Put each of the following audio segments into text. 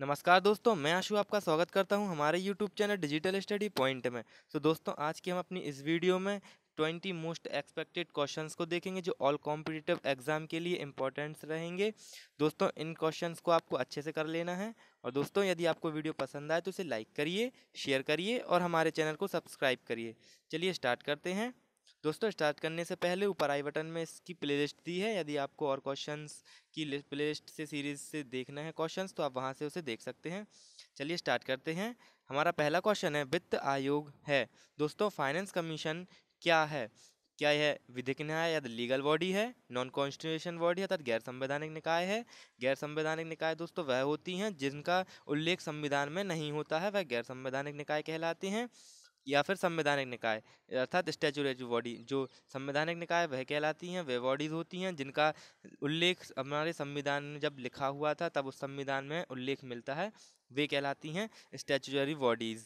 नमस्कार दोस्तों मैं आशु आपका स्वागत करता हूं हमारे YouTube channel digital study point में सो तो so, दोस्तों आज की हम अपनी इस वीडियो में 20 मोस्ट एक्सपेक्टेड क्वेश्चंस को देखेंगे जो ऑल कॉम्पिटिटिव एग्ज़ाम के लिए इंपॉर्टेंट्स रहेंगे दोस्तों इन क्वेश्चंस को आपको अच्छे से कर लेना है और दोस्तों यदि आपको वीडियो पसंद आए तो इसे लाइक करिए शेयर करिए और हमारे चैनल को सब्सक्राइब करिए चलिए स्टार्ट करते हैं दोस्तों स्टार्ट करने से पहले ऊपर आई बटन में इसकी प्लेलिस्ट दी है यदि आपको और क्वेश्चंस की प्लेलिस्ट से सीरीज से देखना है क्वेश्चंस तो आप वहां से उसे देख सकते हैं चलिए स्टार्ट करते हैं हमारा पहला क्वेश्चन है वित्त आयोग है दोस्तों फाइनेंस कमीशन क्या है क्या यह विधिक न्याय या लीगल बॉडी है नॉन कॉन्स्टिट्यूशन बॉडी अर्थात गैर संवैधानिक निकाय है गैर संवैधानिक निकाय दोस्तों वह होती हैं जिनका उल्लेख संविधान में नहीं होता है वह गैर संवैधानिक निकाय कहलाती हैं या फिर संवैधानिक निकाय अर्थात स्टैचुरेज बॉडी जो संवैधानिक निकाय वह कहलाती हैं वह बॉडीज़ होती हैं जिनका उल्लेख हमारे संविधान में जब लिखा हुआ था तब उस संविधान में उल्लेख मिलता है वे कहलाती हैं स्टैचुरी बॉडीज़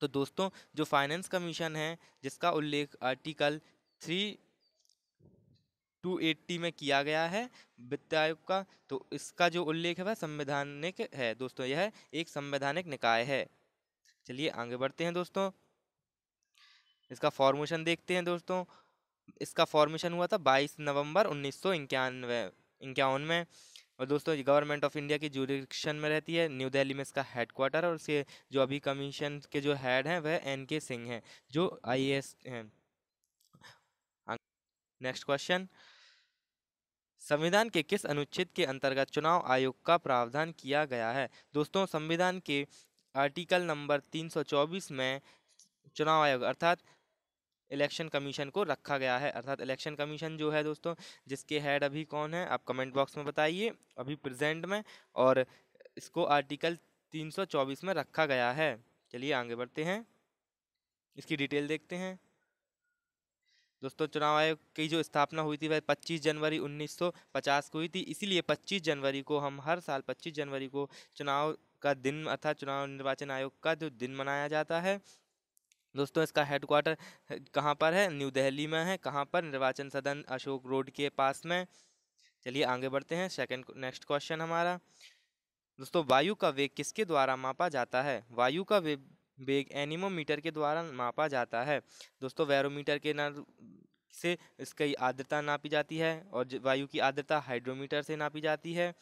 तो दोस्तों जो फाइनेंस कमीशन है जिसका उल्लेख आर्टिकल थ्री टू एट्टी में किया गया है वित्त आयोग का तो इसका जो उल्लेख है वह संवैधानिक है दोस्तों यह एक संवैधानिक निकाय है चलिए आगे बढ़ते हैं दोस्तों इसका फॉर्मेशन देखते हैं दोस्तों इसका फॉर्मेशन हुआ था 22 नवंबर उन्नीस सौ में और दोस्तों गवर्नमेंट ऑफ इंडिया की जूरिक्शन में रहती है न्यू दिल्ली में इसका हेडक्वार्टर और इसके जो अभी कमीशन के जो हेड हैं वह एन के सिंह हैं जो आई ए हैं नेक्स्ट क्वेश्चन संविधान के किस अनुच्छेद के अंतर्गत चुनाव आयोग का प्रावधान किया गया है दोस्तों संविधान के आर्टिकल नंबर 324 में चुनाव आयोग अर्थात इलेक्शन कमीशन को रखा गया है अर्थात इलेक्शन कमीशन जो है दोस्तों जिसके हेड अभी कौन है आप कमेंट बॉक्स में बताइए अभी प्रेजेंट में और इसको आर्टिकल 324 में रखा गया है चलिए आगे बढ़ते हैं इसकी डिटेल देखते हैं दोस्तों चुनाव आयोग की जो स्थापना हुई थी वह 25 जनवरी 1950 को हुई थी इसीलिए 25 जनवरी को हम हर साल 25 जनवरी को चुनाव का दिन अर्थात चुनाव निर्वाचन आयोग का जो दिन मनाया जाता है दोस्तों इसका हेडक्वार्टर कहाँ पर है न्यू दिल्ली में है कहाँ पर निर्वाचन सदन अशोक रोड के पास में चलिए आगे बढ़ते हैं सेकंड नेक्स्ट क्वेश्चन हमारा दोस्तों वायु का वेग किसके द्वारा मापा जाता है वायु का वेग वेग एनिमोमीटर के द्वारा मापा जाता है दोस्तों वैरोमीटर के नर से इसकी आर्द्रता नापी जाती है और वायु की आर्द्रता हाइड्रोमीटर से नापी जाती है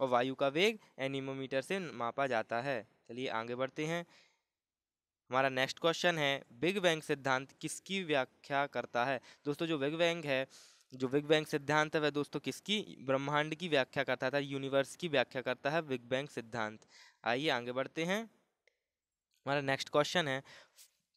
और वायु का वेग एनिमोमीटर से मापा जाता है चलिए आगे बढ़ते हैं हमारा नेक्स्ट क्वेश्चन है बिग बैंग सिद्धांत किसकी व्याख्या करता है दोस्तों जो बिग बैंग है जो बिग बैंग सिद्धांत है वह दोस्तों किसकी ब्रह्मांड की व्याख्या करता था यूनिवर्स की व्याख्या करता है बिग बैंग सिद्धांत आइए आगे बढ़ते हैं हमारा नेक्स्ट क्वेश्चन है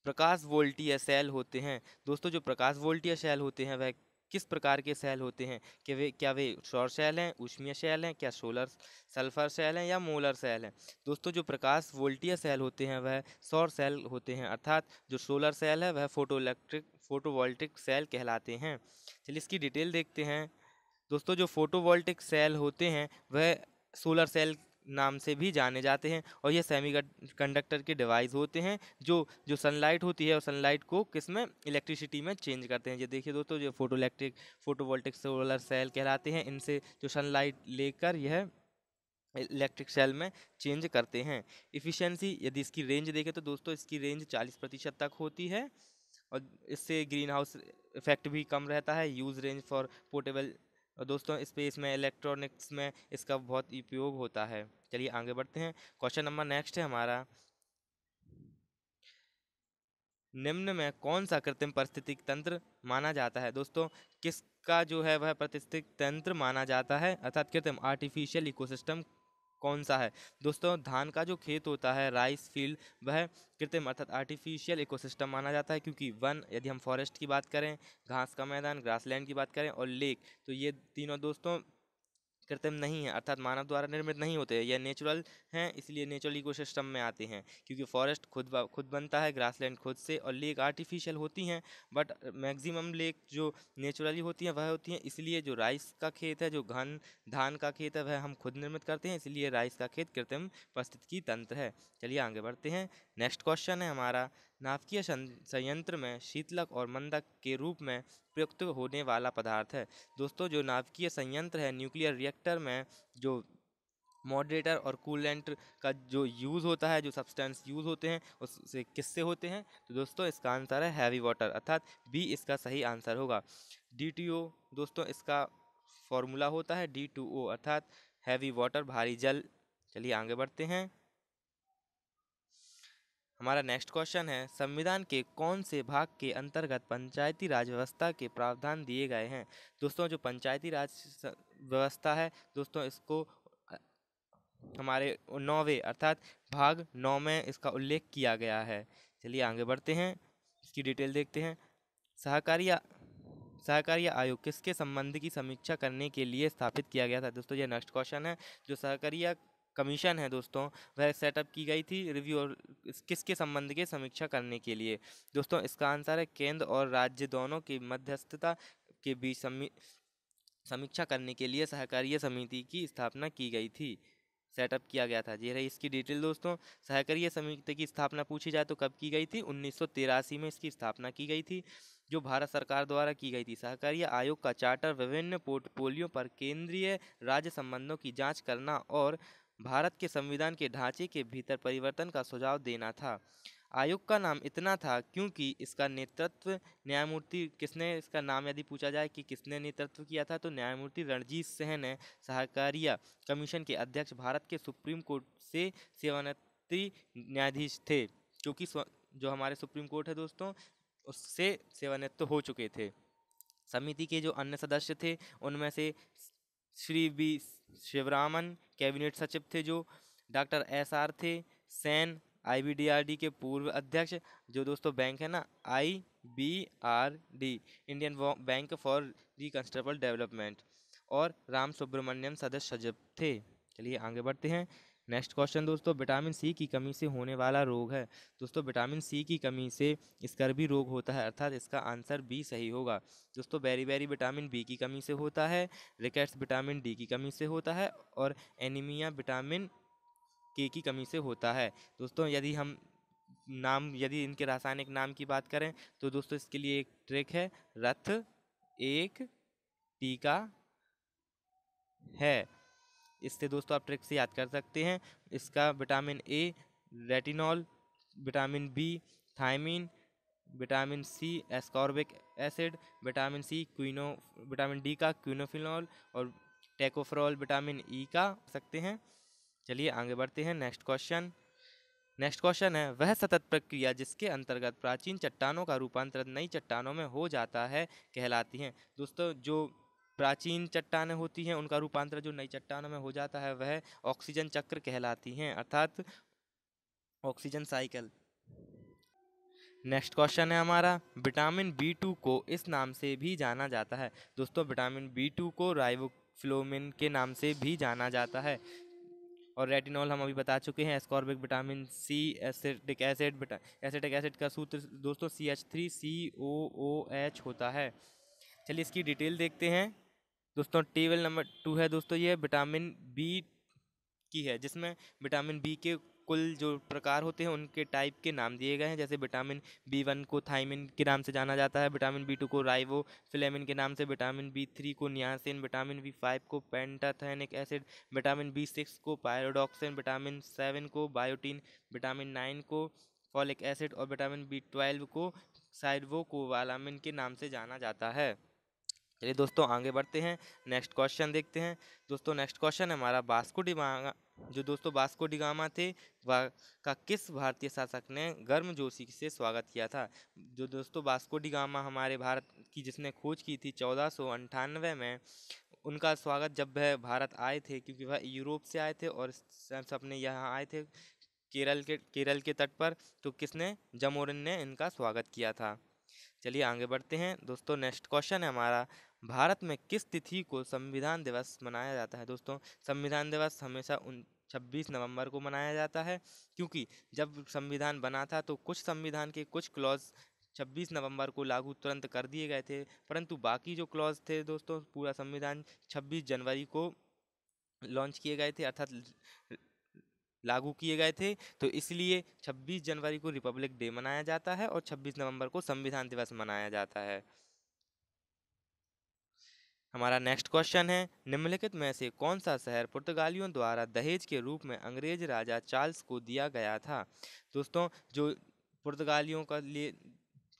प्रकाश वोल्टीय सेल होते हैं दोस्तों जो प्रकाश वोल्टीय सेल होते हैं वह किस प्रकार के सेल होते हैं कि वे क्या वे सौर सेल हैं उष्मीय सेल हैं क्या सोलर सल्फर सेल हैं या मोलर सेल हैं दोस्तों जो प्रकाश वोल्टिया सेल होते हैं वह सौर सेल होते हैं अर्थात जो सोलर सेल है वह फोटो इलेक्ट्रिक फोटोवोल्टिक सेल कहलाते हैं चलिए इसकी डिटेल देखते हैं दोस्तों जो फोटोवोल्टिक सेल होते हैं वह सोलर सेल नाम से भी जाने जाते हैं और यह सेमी कंडक्टर के डिवाइस होते हैं जो जो सनलाइट होती है और सनलाइट को किस में इलेक्ट्रिसिटी में चेंज करते हैं ये देखिए दोस्तों जो photoelectric photovoltaic solar cell कहलाते हैं इनसे जो सनलाइट लेकर यह इलेक्ट्रिक सेल में चेंज करते हैं इफ़िशेंसी यदि इसकी रेंज देखें तो दोस्तों इसकी रेंज चालीस प्रतिशत तक होती है और इससे ग्रीन हाउस इफेक्ट भी कम रहता है यूज़ रेंज फॉर पोर्टेबल और दोस्तों स्पेस में इलेक्ट्रॉनिक्स में इसका बहुत उपयोग होता है चलिए आगे बढ़ते हैं क्वेश्चन नंबर नेक्स्ट है हमारा निम्न में कौन सा कृत्रिम परिस्थितिक तंत्र माना जाता है दोस्तों किसका जो है वह परिस्थितिक तंत्र माना जाता है अर्थात कृत्रिम आर्टिफिशियल इकोसिस्टम कौन सा है दोस्तों धान का जो खेत होता है राइस फील्ड वह कृत्रिम अर्थात आर्टिफिशियल इकोसिस्टम माना जाता है क्योंकि वन यदि हम फॉरेस्ट की बात करें घास का मैदान ग्रासलैंड की बात करें और लेक तो ये तीनों दोस्तों कृत्रिम नहीं है अर्थात मानव द्वारा निर्मित नहीं होते यह नेचुरल हैं इसलिए नेचुरल इकोसिस्टम में आते हैं क्योंकि फॉरेस्ट खुद खुद बनता है ग्रासलैंड खुद से और लेक आर्टिफिशियल होती हैं बट मैक्सिमम लेक जो नेचुरली होती हैं वह होती हैं इसलिए जो राइस का खेत है जो घन धान का खेत है वह हम खुद निर्मित करते हैं इसलिए राइस का खेत कृत्रिम परिस्थिति तंत्र है चलिए आगे बढ़ते हैं नेक्स्ट क्वेश्चन है हमारा नाभिकीय संयंत्र में शीतलक और मंदक के रूप में प्रयुक्त होने वाला पदार्थ है दोस्तों जो नाभिकीय संयंत्र है न्यूक्लियर रिएक्टर में जो मॉडरेटर और कूलेंट का जो यूज़ होता है जो सब्सटेंस यूज़ होते हैं उससे किससे होते हैं तो दोस्तों इसका आंसर है हैवी वाटर अर्थात बी इसका सही आंसर होगा डी दोस्तों इसका फॉर्मूला होता है डी अर्थात हैवी वाटर भारी जल चलिए आगे बढ़ते हैं हमारा नेक्स्ट क्वेश्चन है संविधान के कौन से भाग के अंतर्गत पंचायती राज व्यवस्था के प्रावधान दिए गए हैं दोस्तों जो पंचायती राज व्यवस्था है दोस्तों इसको हमारे नौवे अर्थात भाग नौ में इसका उल्लेख किया गया है चलिए आगे बढ़ते हैं इसकी डिटेल देखते हैं सहकारी सहकारी आयोग किसके संबंध की समीक्षा करने के लिए स्थापित किया गया था दोस्तों यह नेक्स्ट क्वेश्चन है जो सहकारिया कमीशन है दोस्तों वह सेटअप की गई थी रिव्यू और किसके संबंध के समीक्षा करने के लिए दोस्तों इसका आंसर है केंद्र और राज्य दोनों की मध्यस्थता के बीच समीक्षा करने के लिए सहकारी समिति की स्थापना की गई थी सेटअप किया गया था जी रही इसकी डिटेल दोस्तों सहकारी समिति की स्थापना पूछी जाए तो कब की गई थी उन्नीस में इसकी स्थापना की गई थी जो भारत सरकार द्वारा की गई थी सहकारी आयोग का चार्टर विभिन्न पोर्टफोलियो पर केंद्रीय राज्य संबंधों की जांच करना और भारत के संविधान के ढांचे के भीतर परिवर्तन का सुझाव देना था आयोग का नाम इतना था क्योंकि इसका नेतृत्व न्यायमूर्ति किसने इसका नाम यदि पूछा जाए कि किसने नेतृत्व किया था तो न्यायमूर्ति रणजीत सिंह ने सहकारिया कमीशन के अध्यक्ष भारत के सुप्रीम कोर्ट से सेवानिवृत्ति न्यायाधीश थे क्योंकि जो हमारे सुप्रीम कोर्ट है दोस्तों उससे सेवानिवृत्त हो चुके थे समिति के जो अन्य सदस्य थे उनमें से श्री बी शिवरामन कैबिनेट सचिव थे जो डॉक्टर एस आर थे सैन आईबीडीआरडी के पूर्व अध्यक्ष जो दोस्तों बैंक है ना I B R D Indian bank for reconstruction development और राम सुब्रमण्यम सदस्य सचिव थे चलिए आगे बढ़ते हैं नेक्स्ट क्वेश्चन दोस्तों विटामिन सी की कमी से होने वाला रोग है दोस्तों विटामिन सी की कमी से स्कर्वी रोग होता है अर्थात इसका आंसर बी सही होगा दोस्तों बेरी बेरी विटामिन बी की कमी से होता है रिकेट्स विटामिन डी की कमी से होता है और एनीमिया विटामिन के की कमी से होता है दोस्तों यदि हम नाम यदि इनके रासायनिक नाम की बात करें तो दोस्तों इसके लिए एक ट्रिक है रथ एक टीका है इससे दोस्तों आप ट्रिक से याद कर सकते हैं इसका vitamin A retinol vitamin B thiamine vitamin C ascorbic acid vitamin C quino vitamin D का क्विनोफिनॉल और टेकोफ्रॉल विटामिन ई e का सकते हैं चलिए आगे बढ़ते हैं नेक्स्ट क्वेश्चन नेक्स्ट क्वेश्चन है वह सतत प्रक्रिया जिसके अंतर्गत प्राचीन चट्टानों का रूपांतरण नई चट्टानों में हो जाता है कहलाती हैं दोस्तों जो प्राचीन चट्टानें होती हैं उनका रूपांतर जो नई चट्टानों में हो जाता है वह ऑक्सीजन चक्र कहलाती हैं अर्थात ऑक्सीजन साइकिल नेक्स्ट क्वेश्चन है हमारा विटामिन बी टू को इस नाम से भी जाना जाता है दोस्तों विटामिन बी टू को राइवोफ्लोमिन के नाम से भी जाना जाता है और रेटिनॉल हम अभी बता चुके हैं ascorbic vitamin C acidic acid acidic acid का सूत्र दोस्तों C H three C O O H होता है चलिए इसकी डिटेल देखते हैं दोस्तों टेबल नंबर टू है दोस्तों ये विटामिन बी की है जिसमें विटामिन बी के कुल जो प्रकार होते हैं उनके टाइप के नाम दिए गए हैं जैसे विटामिन बी वन को थाइमिन के नाम से जाना जाता है विटामिन बी टू को राइवो फिलेमिन के नाम से विटामिन बी थ्री को नियासिन विटामिन बी फाइव को pantothenic acid vitamin B six को पायरोडॉक्सिन विटामिन सेवन को बायोटीन विटामिन नाइन को फॉलिक एसिड और विटामिन बी ट्वेल्व को साइडवो कोवालामिन के नाम से जाना जाता है चलिए दोस्तों आगे बढ़ते हैं नेक्स्ट क्वेश्चन देखते हैं दोस्तों नेक्स्ट क्वेश्चन हमारा बास्को डिगामा जो दोस्तों बास्को डिगामा थे वह का किस भारतीय शासक ने गर्म जोशी से स्वागत किया था जो दोस्तों बास्को डिगामा हमारे भारत की जिसने खोज की थी चौदह में उनका स्वागत जब वह भारत आए थे क्योंकि वह यूरोप से आए थे और सपने यहाँ आए थे केरल के केरल के तट पर तो किसने जमोरन ने इनका स्वागत किया था चलिए आगे बढ़ते हैं दोस्तों नेक्स्ट क्वेश्चन है हमारा भारत में किस तिथि को संविधान दिवस मनाया जाता है दोस्तों संविधान दिवस हमेशा उन छब्बीस नवंबर को मनाया जाता है क्योंकि जब संविधान बना था तो कुछ संविधान के कुछ क्लॉज 26 नवंबर को लागू तुरंत कर दिए गए थे परंतु बाकी जो क्लॉज थे दोस्तों पूरा संविधान 26 जनवरी को लॉन्च किए गए थे अर्थात लागू किए गए थे तो इसलिए 26 जनवरी को रिपब्लिक डे मनाया जाता है और 26 नवंबर को संविधान दिवस मनाया जाता है हमारा नेक्स्ट क्वेश्चन है निम्नलिखित में से कौन सा शहर पुर्तगालियों द्वारा दहेज के रूप में अंग्रेज राजा चार्ल्स को दिया गया था दोस्तों जो पुर्तगालियों का लिए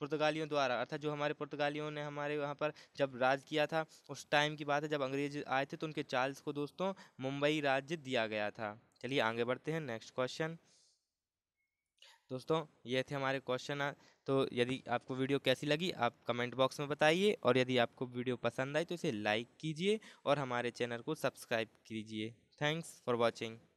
पुर्तगालियों द्वारा अर्थात जो हमारे पुर्तगालियों ने हमारे वहाँ पर जब राज किया था उस टाइम की बात है जब अंग्रेज आए थे तो उनके चार्ल्स को दोस्तों मुंबई राज्य दिया गया था चलिए आगे बढ़ते हैं नेक्स्ट क्वेश्चन दोस्तों ये थे हमारे क्वेश्चन तो यदि आपको वीडियो कैसी लगी आप कमेंट बॉक्स में बताइए और यदि आपको वीडियो पसंद आई तो इसे लाइक कीजिए और हमारे चैनल को सब्सक्राइब कीजिए थैंक्स फॉर वॉचिंग